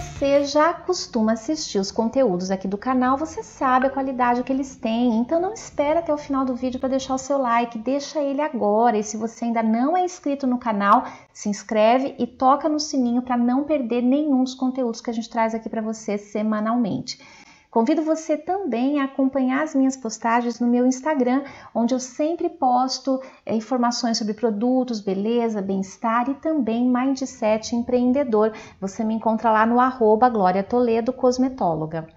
você já costuma assistir os conteúdos aqui do canal, você sabe a qualidade que eles têm, então não espera até o final do vídeo para deixar o seu like, deixa ele agora. E se você ainda não é inscrito no canal, se inscreve e toca no sininho para não perder nenhum dos conteúdos que a gente traz aqui para você semanalmente. Convido você também a acompanhar as minhas postagens no meu Instagram, onde eu sempre posto eh, informações sobre produtos, beleza, bem-estar e também mindset empreendedor. Você me encontra lá no arroba Glória Toledo Cosmetóloga.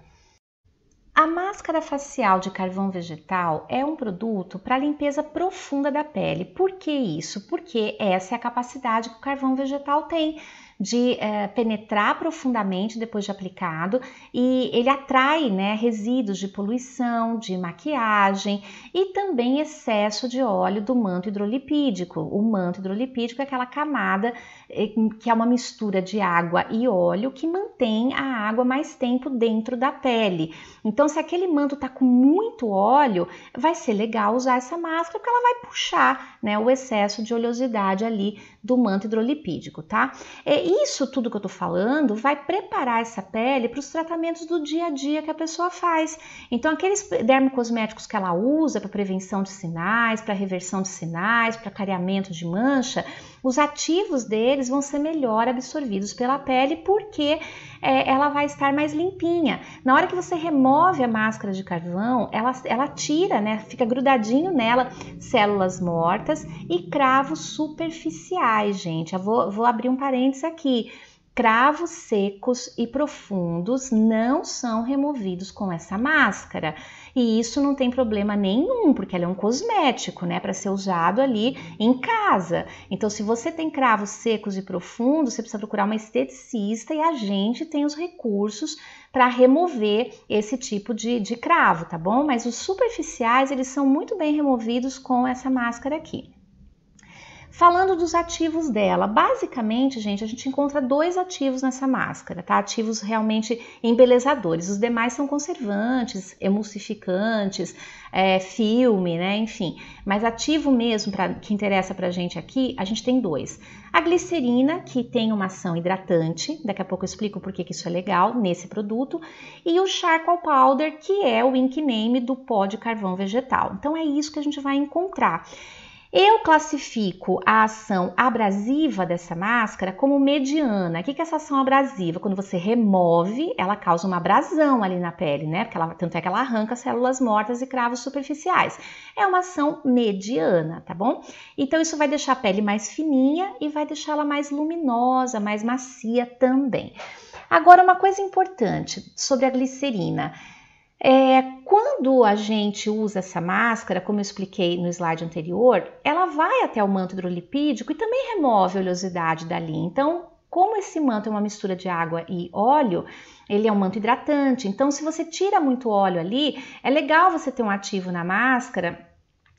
A máscara facial de carvão vegetal é um produto para limpeza profunda da pele. Por que isso? Porque essa é a capacidade que o carvão vegetal tem de eh, penetrar profundamente depois de aplicado e ele atrai né, resíduos de poluição, de maquiagem e também excesso de óleo do manto hidrolipídico. O manto hidrolipídico é aquela camada eh, que é uma mistura de água e óleo que mantém a água mais tempo dentro da pele. Então, se aquele manto está com muito óleo, vai ser legal usar essa máscara porque ela vai puxar né, o excesso de oleosidade ali do manto hidrolipídico, tá? É isso tudo que eu tô falando vai preparar essa pele para os tratamentos do dia a dia que a pessoa faz. Então, aqueles dermocosméticos que ela usa para prevenção de sinais, para reversão de sinais, para clareamento de mancha, os ativos deles vão ser melhor absorvidos pela pele porque é, ela vai estar mais limpinha. Na hora que você remove a máscara de carvão, ela, ela tira, né? Fica grudadinho nela células mortas e cravos superficiais, gente. Eu vou, vou abrir um parênteses aqui cravos secos e profundos não são removidos com essa máscara. E isso não tem problema nenhum, porque ela é um cosmético, né, para ser usado ali em casa. Então, se você tem cravos secos e profundos, você precisa procurar uma esteticista e a gente tem os recursos para remover esse tipo de, de cravo, tá bom? Mas os superficiais, eles são muito bem removidos com essa máscara aqui. Falando dos ativos dela, basicamente, gente, a gente encontra dois ativos nessa máscara, tá? Ativos realmente embelezadores. Os demais são conservantes, emulsificantes, é, filme, né? Enfim. Mas ativo mesmo, pra, que interessa pra gente aqui, a gente tem dois. A glicerina, que tem uma ação hidratante, daqui a pouco eu explico por que, que isso é legal nesse produto, e o charcoal powder, que é o ink name do pó de carvão vegetal. Então é isso que a gente vai encontrar. Eu classifico a ação abrasiva dessa máscara como mediana. O que é essa ação abrasiva? Quando você remove, ela causa uma abrasão ali na pele, né? Porque ela, tanto é que ela arranca células mortas e cravos superficiais. É uma ação mediana, tá bom? Então, isso vai deixar a pele mais fininha e vai deixá-la mais luminosa, mais macia também. Agora, uma coisa importante sobre a glicerina. É, quando a gente usa essa máscara, como eu expliquei no slide anterior, ela vai até o manto hidrolipídico e também remove a oleosidade dali. Então, como esse manto é uma mistura de água e óleo, ele é um manto hidratante. Então, se você tira muito óleo ali, é legal você ter um ativo na máscara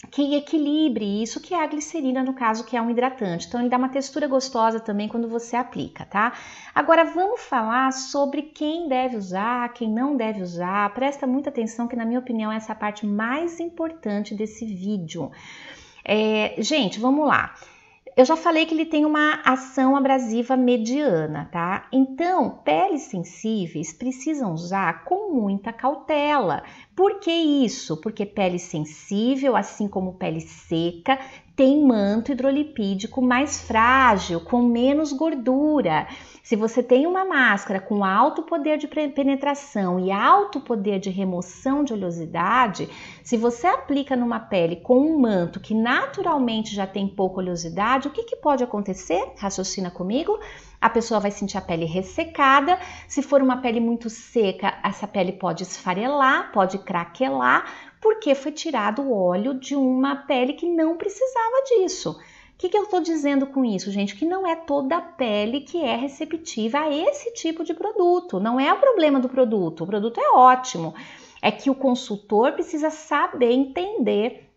que equilibre isso, que é a glicerina, no caso, que é um hidratante. Então, ele dá uma textura gostosa também quando você aplica, tá? Agora, vamos falar sobre quem deve usar, quem não deve usar. Presta muita atenção, que na minha opinião, essa é a parte mais importante desse vídeo. É, gente, vamos lá. Eu já falei que ele tem uma ação abrasiva mediana, tá? Então, peles sensíveis precisam usar com muita cautela. Por que isso? Porque pele sensível, assim como pele seca, tem manto hidrolipídico mais frágil, com menos gordura. Se você tem uma máscara com alto poder de penetração e alto poder de remoção de oleosidade, se você aplica numa pele com um manto que naturalmente já tem pouca oleosidade, o que, que pode acontecer? Raciocina comigo. A pessoa vai sentir a pele ressecada. Se for uma pele muito seca, essa pele pode esfarelar, pode craquelar porque foi tirado o óleo de uma pele que não precisava disso. O que, que eu estou dizendo com isso, gente? Que não é toda a pele que é receptiva a esse tipo de produto. Não é o problema do produto, o produto é ótimo. É que o consultor precisa saber entender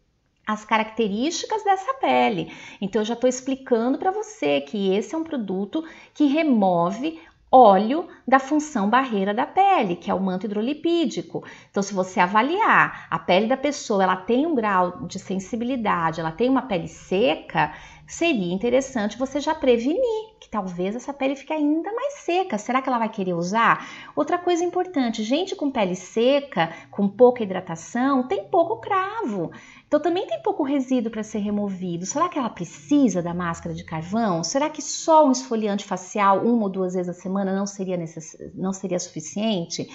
as características dessa pele. Então, eu já estou explicando para você que esse é um produto que remove óleo da função barreira da pele, que é o manto hidrolipídico. Então, se você avaliar a pele da pessoa, ela tem um grau de sensibilidade, ela tem uma pele seca, seria interessante você já prevenir que talvez essa pele fique ainda mais seca. Será que ela vai querer usar? Outra coisa importante, gente com pele seca, com pouca hidratação, tem pouco cravo. Então também tem pouco resíduo para ser removido. Será que ela precisa da máscara de carvão? Será que só um esfoliante facial uma ou duas vezes a semana não seria, necess... não seria suficiente?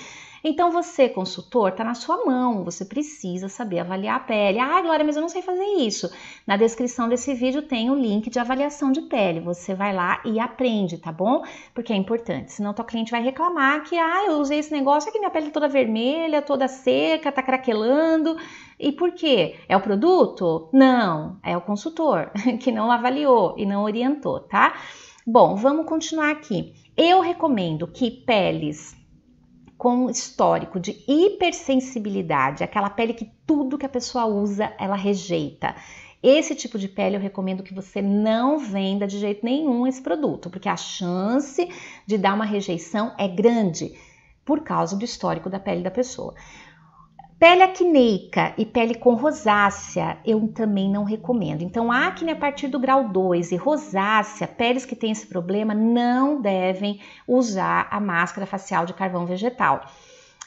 Então você, consultor, está na sua mão, você precisa saber avaliar a pele. Ah, Glória, mas eu não sei fazer isso. Na descrição desse vídeo tem o link de avaliação de pele. Você vai lá e aprende, tá bom? Porque é importante, senão tua cliente vai reclamar que, ah, eu usei esse negócio aqui, minha pele é toda vermelha, toda seca, tá craquelando. E por quê? É o produto? Não, é o consultor que não avaliou e não orientou, tá? Bom, vamos continuar aqui. Eu recomendo que peles com histórico de hipersensibilidade, aquela pele que tudo que a pessoa usa ela rejeita. Esse tipo de pele eu recomendo que você não venda de jeito nenhum esse produto, porque a chance de dar uma rejeição é grande por causa do histórico da pele da pessoa. Pele acneica e pele com rosácea eu também não recomendo. Então, acne a partir do grau 2 e rosácea, peles que têm esse problema não devem usar a máscara facial de carvão vegetal.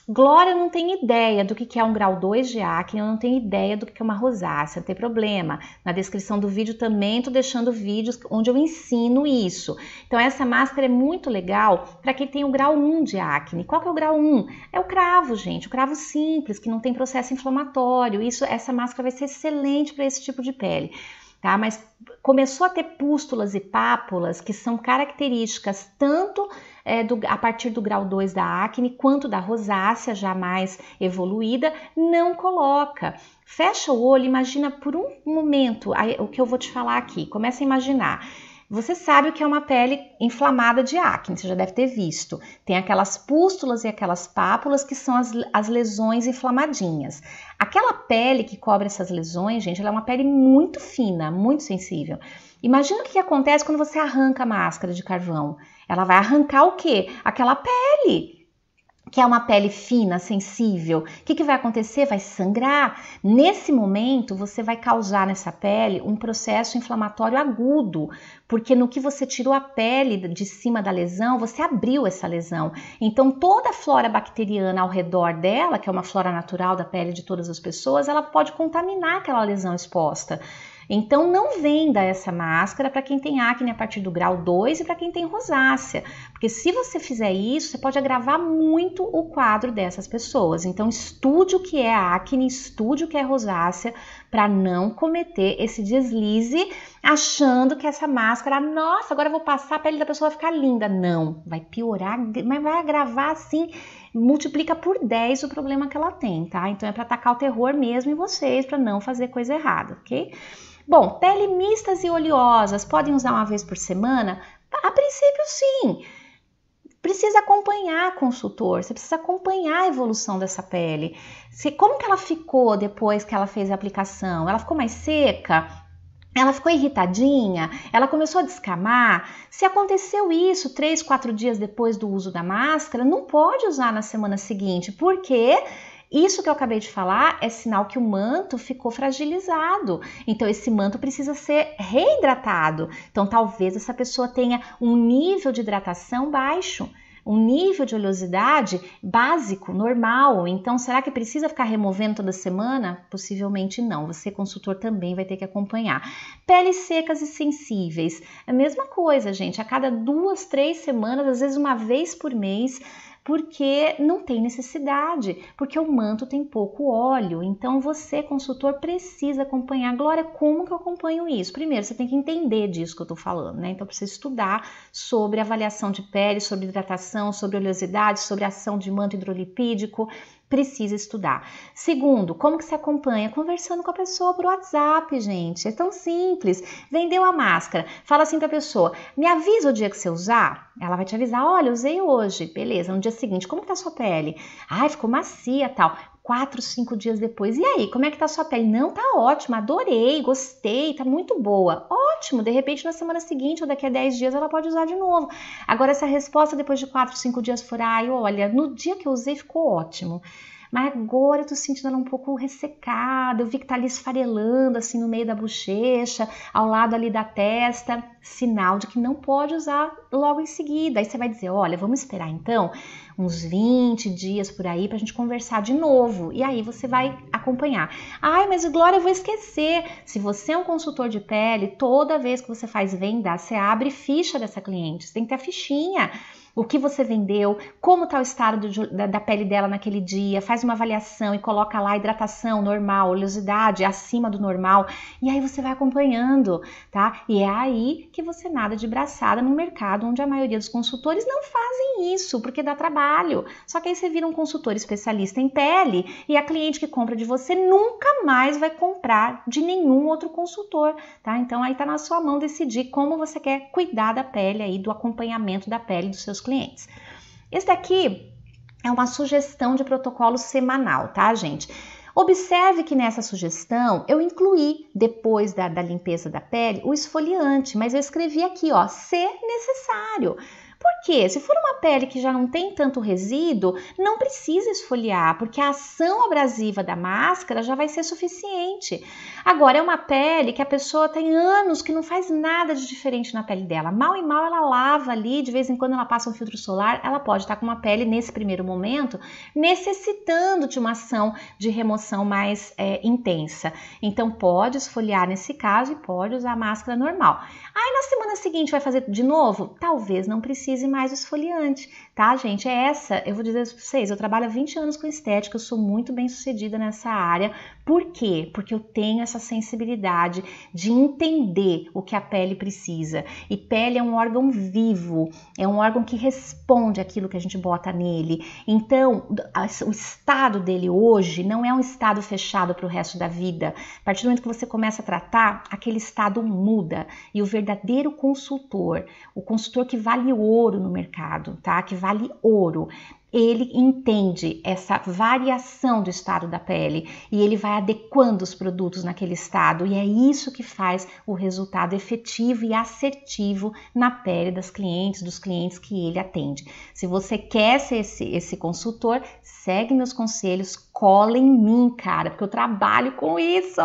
Glória não tem ideia do que é um grau 2 de acne, eu não tenho ideia do que é uma rosácea, não tem problema. Na descrição do vídeo também estou deixando vídeos onde eu ensino isso. Então essa máscara é muito legal para quem tem o grau 1 um de acne. Qual que é o grau 1? Um? É o cravo, gente, o cravo simples, que não tem processo inflamatório. Isso, essa máscara vai ser excelente para esse tipo de pele. Tá? Mas começou a ter pústulas e pápulas, que são características tanto é, do, a partir do grau 2 da acne, quanto da rosácea já mais evoluída, não coloca. Fecha o olho, imagina por um momento aí, o que eu vou te falar aqui. Começa a imaginar. Você sabe o que é uma pele inflamada de acne, você já deve ter visto. Tem aquelas pústulas e aquelas pápulas que são as, as lesões inflamadinhas. Aquela pele que cobre essas lesões, gente, ela é uma pele muito fina, muito sensível. Imagina o que acontece quando você arranca a máscara de carvão. Ela vai arrancar o quê? Aquela pele que é uma pele fina, sensível, o que, que, vai acontecer? Vai sangrar. Nesse momento, você vai causar nessa pele um processo inflamatório agudo, porque no que você tirou a pele de cima da lesão, você abriu essa lesão. Então, toda a flora bacteriana ao redor dela, que é uma flora natural da pele de todas as pessoas, ela pode contaminar aquela lesão exposta. Então não venda essa máscara para quem tem acne a partir do grau 2 e para quem tem rosácea, porque se você fizer isso, você pode agravar muito o quadro dessas pessoas. Então estude o que é acne, estude o que é rosácea para não cometer esse deslize achando que essa máscara, nossa, agora eu vou passar a pele da pessoa vai ficar linda. Não, vai piorar, mas vai agravar assim, multiplica por 10 o problema que ela tem, tá? Então é para atacar o terror mesmo em vocês, para não fazer coisa errada, ok? Bom, pele mistas e oleosas podem usar uma vez por semana? A princípio, sim precisa acompanhar consultor, você precisa acompanhar a evolução dessa pele. Se, como que ela ficou depois que ela fez a aplicação? Ela ficou mais seca? Ela ficou irritadinha, ela começou a descamar. Se aconteceu isso três, quatro dias depois do uso da máscara, não pode usar na semana seguinte, porque isso que eu acabei de falar é sinal que o manto ficou fragilizado. Então, esse manto precisa ser reidratado. Então, talvez essa pessoa tenha um nível de hidratação baixo um nível de oleosidade básico, normal. Então, será que precisa ficar removendo toda semana? Possivelmente não. Você, consultor, também vai ter que acompanhar. Peles secas e sensíveis, é a mesma coisa, gente. A cada duas, três semanas, às vezes uma vez por mês, porque não tem necessidade, porque o manto tem pouco óleo. Então você, consultor, precisa acompanhar. Glória, como que eu acompanho isso? Primeiro, você tem que entender disso que eu estou falando, né? Então precisa estudar sobre avaliação de pele, sobre hidratação, sobre oleosidade, sobre ação de manto hidrolipídico, precisa estudar. Segundo, como que se acompanha? Conversando com a pessoa por WhatsApp, gente. É tão simples. Vendeu a máscara, fala assim para a pessoa: "Me avisa o dia que você usar". Ela vai te avisar: "Olha, usei hoje". Beleza. No dia seguinte, como que tá a sua pele? Ai, ficou macia, tal quatro, cinco dias depois. E aí, como é que tá a sua pele? Não, tá ótima, adorei, gostei, tá muito boa. Ótimo, de repente na semana seguinte ou daqui a 10 dias ela pode usar de novo. Agora, se a resposta depois de quatro, cinco dias for, ai, olha, no dia que eu usei ficou ótimo. Mas agora eu tô sentindo ela um pouco ressecada, eu vi que tá ali esfarelando assim no meio da bochecha, ao lado ali da testa, sinal de que não pode usar logo em seguida. Aí você vai dizer, olha, vamos esperar então uns 20 dias por aí para a gente conversar de novo. E aí você vai acompanhar. Ai, mas Glória, eu vou esquecer. Se você é um consultor de pele, toda vez que você faz venda, você abre ficha dessa cliente. Você tem que ter a fichinha o que você vendeu, como está o estado do, da, da, pele dela naquele dia, faz uma avaliação e coloca lá hidratação normal, oleosidade acima do normal, e aí você vai acompanhando, tá? E é aí que você nada de braçada no mercado onde a maioria dos consultores não fazem isso, porque dá trabalho. Só que aí você vira um consultor especialista em pele e a cliente que compra de você nunca mais vai comprar de nenhum outro consultor, tá? Então aí tá na sua mão decidir como você quer cuidar da pele aí, do acompanhamento da pele dos seus clientes. Esse daqui é uma sugestão de protocolo semanal, tá, gente? Observe que nessa sugestão eu incluí, depois da, da limpeza da pele, o esfoliante, mas eu escrevi aqui, ó, se necessário. Por quê? Se for uma pele que já não tem tanto resíduo, não precisa esfoliar, porque a ação abrasiva da máscara já vai ser suficiente. Agora, é uma pele que a pessoa tem anos que não faz nada de diferente na pele dela. Mal e mal ela lava ali, de vez em quando ela passa um filtro solar, ela pode estar com uma pele nesse primeiro momento necessitando de uma ação de remoção mais é, intensa. Então, pode esfoliar nesse caso e pode usar a máscara normal. Aí, na semana seguinte, vai fazer de novo? Talvez não precise e mais o esfoliante, tá, gente? É essa, eu vou dizer isso pra vocês, eu trabalho há 20 anos com estética, eu sou muito bem sucedida nessa área, por quê? Porque eu tenho essa sensibilidade de entender o que a pele precisa. E pele é um órgão vivo, é um órgão que responde aquilo que a gente bota nele. Então, o estado dele hoje não é um estado fechado para o resto da vida. A partir do momento que você começa a tratar, aquele estado muda. E o verdadeiro consultor, o consultor que vale ouro no mercado, tá? Que vale ouro, ele entende essa variação do estado da pele e ele vai adequando os produtos naquele estado, e é isso que faz o resultado efetivo e assertivo na pele das clientes, dos clientes que ele atende. Se você quer ser esse, esse consultor, segue meus conselhos, cola em mim, cara, porque eu trabalho com isso.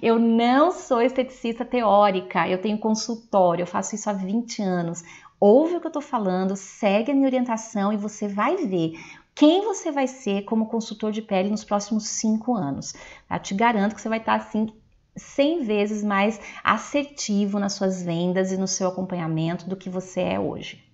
Eu não sou esteticista teórica, eu tenho consultório, eu faço isso há 20 anos. Ouve o que eu estou falando, segue a minha orientação e você vai ver quem você vai ser como consultor de pele nos próximos cinco anos. Eu te garanto que você vai estar assim 100 vezes mais assertivo nas suas vendas e no seu acompanhamento do que você é hoje.